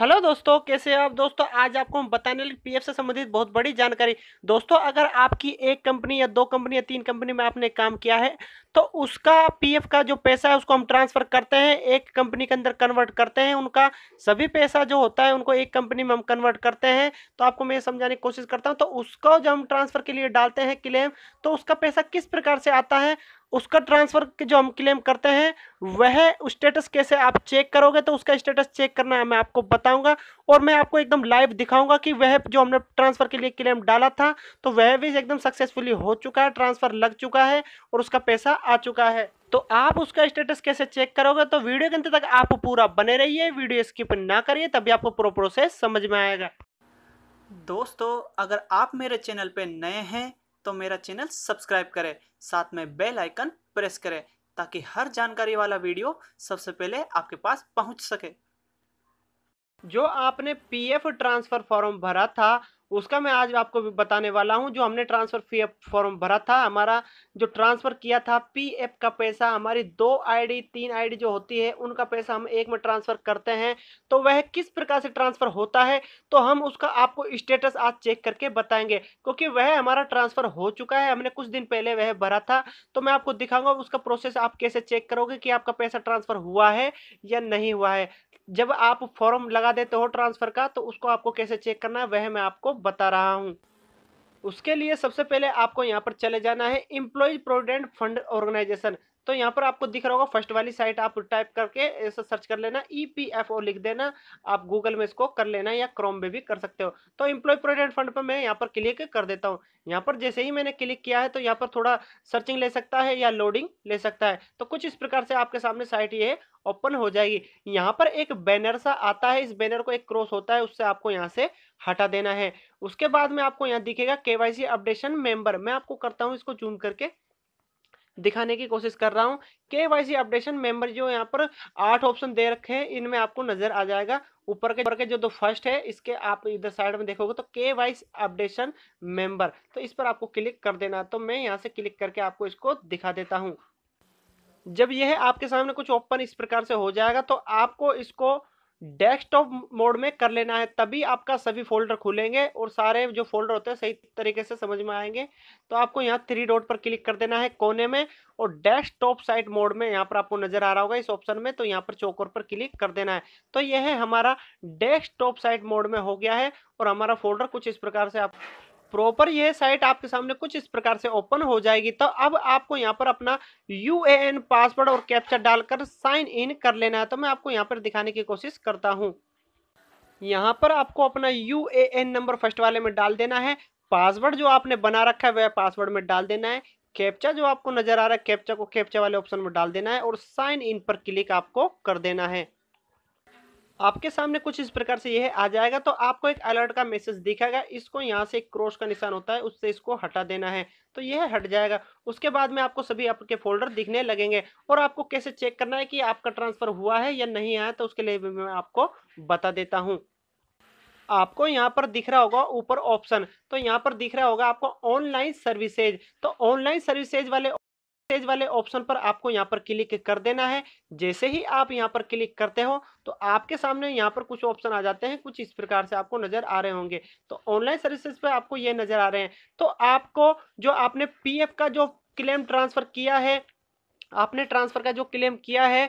hello दोस्तों कैसे आप दोस्तों आज आपको हम बताने लगे पीएफ से संबंधित बहुत बड़ी जानकारी दोस्तों अगर आपकी एक कंपनी या दो कंपनी या तीन कंपनी में आपने काम किया है तो उसका पीएफ का जो पैसा है उसको हम ट्रांसफ़र करते हैं एक कंपनी के अंदर कन्वर्ट करते हैं उनका सभी पैसा जो होता है उनको एक कंपनी में हम कन्वर्ट करते हैं तो आपको मैं समझाने की कोशिश करता हूँ तो उसको जब हम ट्रांसफ़र के लिए डालते हैं क्लेम तो उसका पैसा किस प्रकार से आता है उसका ट्रांसफ़र जो हम क्लेम करते हैं वह स्टेटस कैसे आप चेक करोगे तो उसका स्टेटस चेक करना मैं आपको बताऊंगा और मैं आपको एकदम लाइव दिखाऊंगा कि वह जो हमने ट्रांसफ़र के लिए क्लेम डाला था तो वह भी एकदम सक्सेसफुली हो चुका है ट्रांसफ़र लग चुका है और उसका पैसा आ चुका है तो आप उसका स्टेटस कैसे चेक करोगे तो वीडियो के अंत तक आप पूरा बने रहिए वीडियो स्किप ना करिए तभी आपको पूरा प्रोसेस समझ में आएगा दोस्तों अगर आप मेरे चैनल पर नए हैं तो मेरा चैनल सब्सक्राइब करें साथ में बेल आइकन प्रेस करें ताकि हर जानकारी वाला वीडियो सबसे पहले आपके पास पहुंच सके जो आपने पीएफ ट्रांसफ़र फॉर्म भरा था उसका मैं आज आपको बताने वाला हूँ जो हमने ट्रांसफ़र फी एफ फॉर्म भरा था हमारा जो ट्रांसफ़र किया था पी एफ का पैसा हमारी दो आईडी तीन आईडी जो होती है उनका पैसा हम एक में ट्रांसफ़र करते हैं तो वह किस प्रकार से ट्रांसफ़र होता है तो हम उसका आपको स्टेटस आज चेक करके बताएंगे क्योंकि वह हमारा ट्रांसफ़र हो चुका है हमने कुछ दिन पहले वह भरा था तो मैं आपको दिखाऊंगा उसका प्रोसेस आप कैसे चेक करोगे कि आपका पैसा ट्रांसफ़र हुआ है या नहीं हुआ है जब आप फॉर्म लगा देते हो ट्रांसफ़र का तो उसको आपको कैसे चेक करना है वह मैं आपको बता रहा हूँ उसके लिए सबसे पहले आपको यहाँ पर चले जाना है इम्प्लॉयज प्रोविडेंट फंड ऑर्गेनाइजेशन तो यहाँ पर आपको दिख रहा होगा फर्स्ट वाली साइट आप टाइप करके ऐसा सर्च कर लेना ई पी एफ ओ लिख देना आप गूगल में इसको कर लेना या क्रोम में भी कर सकते हो तो इम्प्लॉय प्रोविडेंट फंड पर मैं यहाँ पर क्लिक कर देता हूँ यहाँ पर जैसे ही मैंने क्लिक किया है तो यहाँ पर थोड़ा सर्चिंग ले सकता है या लोडिंग ले सकता है तो कुछ इस प्रकार से आपके सामने साइट ये ओपन हो जाएगी यहाँ पर एक बैनर सा आता है इस बैनर को एक क्रॉस होता है उससे आपको यहाँ से हटा देना है उसके बाद में आपको यहाँ दिखेगा केवाईसी अपडेशन मेंबर मैं आपको करता हूँ इसको जूम करके दिखाने की कोशिश कर रहा हूँ के अपडेशन मेंबर जो यहाँ पर आठ ऑप्शन दे रखे हैं इनमें आपको नजर आ जाएगा ऊपर के ऊपर के जो दो फर्स्ट है इसके आप इधर साइड में देखोगे तो के वाइस अपडेशन मेंबर तो इस पर आपको क्लिक कर देना तो मैं यहाँ से क्लिक करके आपको इसको दिखा देता हूँ जब यह आपके सामने कुछ ओपन इस प्रकार से हो जाएगा तो आपको इसको डेस्कटॉप मोड में कर लेना है तभी आपका सभी फोल्डर खुलेंगे और सारे जो फोल्डर होते हैं सही तरीके से समझ में आएंगे तो आपको यहाँ थ्री डॉट पर क्लिक कर देना है कोने में और डेस्कटॉप साइट मोड में यहाँ पर आपको नजर आ रहा होगा इस ऑप्शन में तो यहाँ पर चौकोर पर क्लिक कर देना है तो यह हमारा डेस्कटॉप साइट मोड में हो गया है और हमारा फोल्डर कुछ इस प्रकार से आप प्रॉपर ये साइट आपके सामने कुछ इस प्रकार से ओपन हो जाएगी तो अब आपको यहाँ पर अपना यू पासवर्ड और कैप्चा डालकर साइन इन कर लेना है तो मैं आपको यहाँ पर दिखाने की कोशिश करता हूँ यहाँ पर आपको अपना यू नंबर फर्स्ट वाले में डाल देना है पासवर्ड जो आपने बना रखा है वह पासवर्ड में डाल देना है कैप्चा जो आपको नजर आ रहा है कैप्चा को कैप्चा वाले ऑप्शन में डाल देना है और साइन इन पर क्लिक आपको कर देना है आपके सामने कुछ इस प्रकार से यह आ जाएगा तो आपको एक अलर्ट का मैसेज दिखेगा इसको यहाँ से एक क्रॉस का निशान होता है उससे इसको हटा देना है तो यह हट जाएगा उसके बाद में आपको सभी आपके फोल्डर दिखने लगेंगे और आपको कैसे चेक करना है कि आपका ट्रांसफर हुआ है या नहीं आया तो उसके लिए भी मैं आपको बता देता हूँ आपको यहाँ पर दिख रहा होगा ऊपर ऑप्शन तो यहाँ पर दिख रहा होगा आपको ऑनलाइन सर्विसेज तो ऑनलाइन सर्विसेज वाले पेज वाले ऑप्शन पर आपको यहाँ पर क्लिक कर देना है जैसे ही आप यहाँ पर क्लिक करते हो तो आपके सामने यहाँ पर कुछ ऑप्शन आ जाते हैं कुछ इस प्रकार से आपको नज़र आ रहे होंगे तो ऑनलाइन सर्विसेज पे आपको ये नज़र आ रहे हैं तो आपको जो आपने पी का जो क्लेम ट्रांसफ़र किया है आपने ट्रांसफ़र का जो क्लेम किया है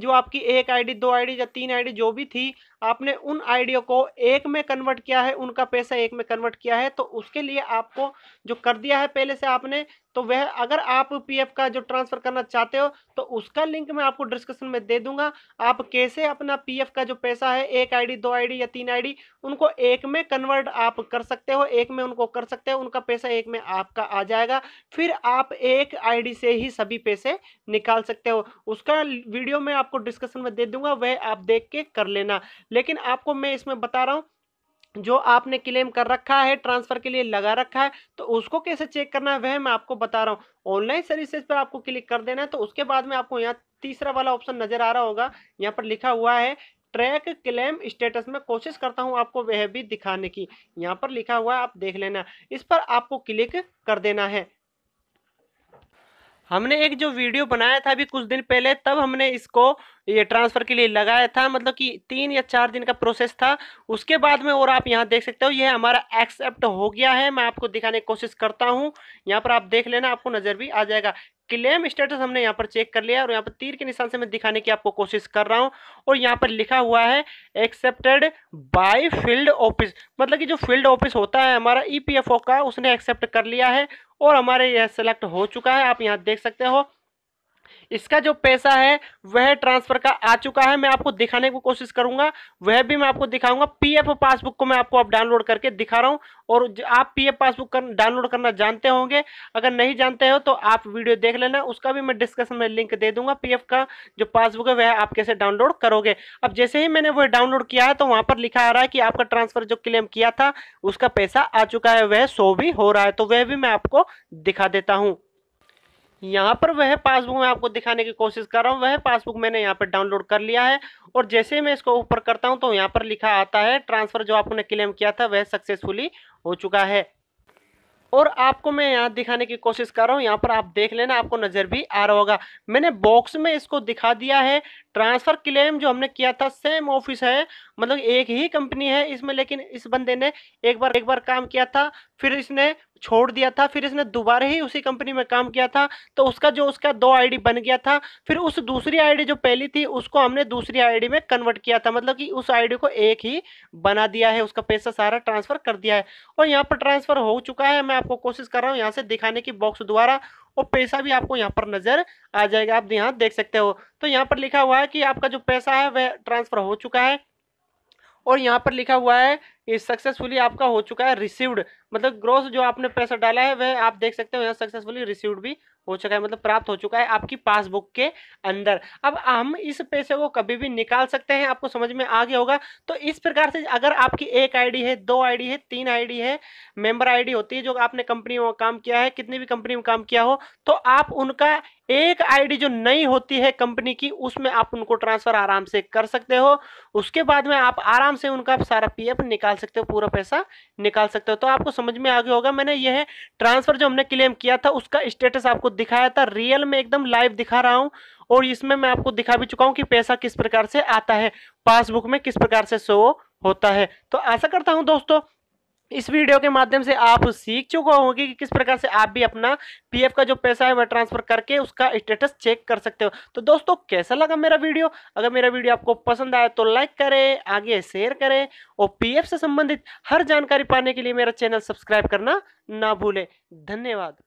जो आपकी एक आईडी दो आईडी या तीन आईडी जो भी थी आपने उन आईडियो को एक में कन्वर्ट किया है उनका पैसा एक में कन्वर्ट किया है तो उसके लिए आपको जो कर दिया है पहले से आपने तो वह अगर आप पीएफ का जो ट्रांसफर करना चाहते हो तो उसका लिंक मैं आपको डिस्क्रिप्शन में दे दूंगा आप कैसे अपना पीएफ का जो पैसा है एक आईडी दो आईडी या तीन आईडी उनको एक में कन्वर्ट आप कर सकते हो एक में उनको कर सकते हो उनका पैसा एक में आपका आ जाएगा फिर आप एक आईडी से ही सभी पैसे निकाल सकते हो उसका वीडियो मैं आपको डिस्कशन में दे दूंगा वह आप देख के कर लेना लेकिन आपको मैं इसमें बता रहा हूँ जो आपने क्लेम कर रखा है ट्रांसफर के लिए लगा रखा है तो उसको कैसे चेक करना है वह मैं आपको बता रहा हूँ ऑनलाइन सर्विसेज पर आपको क्लिक कर देना है तो उसके बाद में आपको यहाँ तीसरा वाला ऑप्शन नजर आ रहा होगा यहाँ पर लिखा हुआ है ट्रैक क्लेम स्टेटस में कोशिश करता हूं आपको वह भी दिखाने की यहाँ पर लिखा हुआ है आप देख लेना इस पर आपको क्लिक कर देना है हमने एक जो वीडियो बनाया था अभी कुछ दिन पहले तब हमने इसको ये ट्रांसफ़र के लिए लगाया था मतलब कि तीन या चार दिन का प्रोसेस था उसके बाद में और आप यहाँ देख सकते हो यह हमारा एक्सेप्ट हो गया है मैं आपको दिखाने की कोशिश करता हूँ यहाँ पर आप देख लेना आपको नज़र भी आ जाएगा क्लेम स्टेटस हमने यहाँ पर चेक कर लिया और यहाँ पर तीर के निशान से मैं दिखाने की आपको कोशिश कर रहा हूँ और यहाँ पर लिखा हुआ है एक्सेप्टेड बाय फील्ड ऑफिस मतलब कि जो फील्ड ऑफिस होता है हमारा ईपीएफओ e का उसने एक्सेप्ट कर लिया है और हमारे यह सेलेक्ट हो चुका है आप यहाँ देख सकते हो इसका जो पैसा है वह ट्रांसफर का आ चुका है मैं आपको दिखाने की कोशिश करूंगा वह भी मैं आपको दिखाऊंगा पीएफ पासबुक को मैं आपको अब डाउनलोड करके दिखा रहा हूं और आप पीएफ पासबुक कर, डाउनलोड करना जानते होंगे अगर नहीं जानते हो तो आप वीडियो देख लेना उसका भी मैं डिस्कशन में लिंक दे दूंगा पी का जो पासबुक है वह आप कैसे डाउनलोड करोगे अब जैसे ही मैंने वह डाउनलोड किया है तो वहां पर लिखा आ रहा है कि आपका ट्रांसफर जो क्लेम किया था उसका पैसा आ चुका है वह शो भी हो रहा है तो वह भी मैं आपको दिखा देता हूँ यहाँ पर वह पासबुक मैं आपको दिखाने की कोशिश कर रहा हूँ वह पासबुक मैंने यहाँ पर डाउनलोड कर लिया है और जैसे ही मैं इसको ऊपर करता हूँ तो यहाँ पर लिखा आता है ट्रांसफ़र जो आपने क्लेम किया था वह सक्सेसफुली हो चुका है और आपको मैं यहाँ दिखाने की कोशिश कर रहा हूँ यहाँ पर आप देख लेना आपको नज़र भी आ रहा होगा मैंने बॉक्स में इसको दिखा दिया है ट्रांसफ़र क्लेम जो हमने किया था सेम ऑफिस है मतलब एक ही कंपनी है इसमें लेकिन इस बंदे ने एक बार एक बार काम किया था फिर इसने छोड़ दिया था फिर इसने दोबारा ही उसी कंपनी में काम किया था तो उसका जो उसका दो आईडी बन गया था फिर उस दूसरी आईडी जो पहली थी उसको हमने दूसरी आईडी में कन्वर्ट किया था मतलब कि उस आईडी को एक ही बना दिया है उसका पैसा सारा ट्रांसफ़र कर दिया है और यहाँ पर ट्रांसफ़र हो चुका है मैं आपको कोशिश कर रहा हूँ यहाँ से दिखाने की बॉक्स द्वारा और पैसा भी आपको यहाँ पर नज़र आ जाएगा आप यहाँ देख सकते हो तो यहाँ पर लिखा हुआ है कि आपका जो पैसा है वह ट्रांसफ़र हो चुका है और यहाँ पर लिखा हुआ है सक्सेसफुली आपका हो चुका है रिसीव्ड मतलब ग्रोस जो आपने पैसा डाला है वह आप देख सकते हो यहाँ सक्सेसफुली रिसीव्ड भी हो चुका है मतलब प्राप्त हो चुका है आपकी पासबुक के अंदर अब हम इस पैसे को कभी भी निकाल सकते हैं आपको समझ में आ गया होगा तो इस प्रकार से अगर आपकी एक आईडी है दो आईडी है तीन आईडी है मेंबर आईडी होती है जो आपने कंपनी में काम किया है कितनी भी कंपनी में काम किया हो तो आप उनका एक आईडी जो नई होती है कंपनी की उसमें आप उनको ट्रांसफर आराम से कर सकते हो उसके बाद में आप आराम से उनका सारा पीएफ निकाल सकते हो पूरा पैसा निकाल सकते हो तो आपको समझ में आगे होगा मैंने यह ट्रांसफर जो हमने क्लेम किया था उसका स्टेटस आपको दिखाया था रियल में एकदम लाइव दिखा रहा हूँ और इसमें मैं आपको दिखा भी चुका हूँ कि पैसा किस प्रकार से आता है पासबुक में किस प्रकार से शो होता है तो ऐसा करता हूँ दोस्तों इस वीडियो के माध्यम से आप सीख चुका होंगे कि किस प्रकार से आप भी अपना पीएफ का जो पैसा है वह ट्रांसफर करके उसका स्टेटस चेक कर सकते हो तो दोस्तों कैसा लगा मेरा वीडियो अगर मेरा वीडियो आपको पसंद आया तो लाइक करें आगे शेयर करें और पीएफ से संबंधित हर जानकारी पाने के लिए मेरा चैनल सब्सक्राइब करना ना भूलें धन्यवाद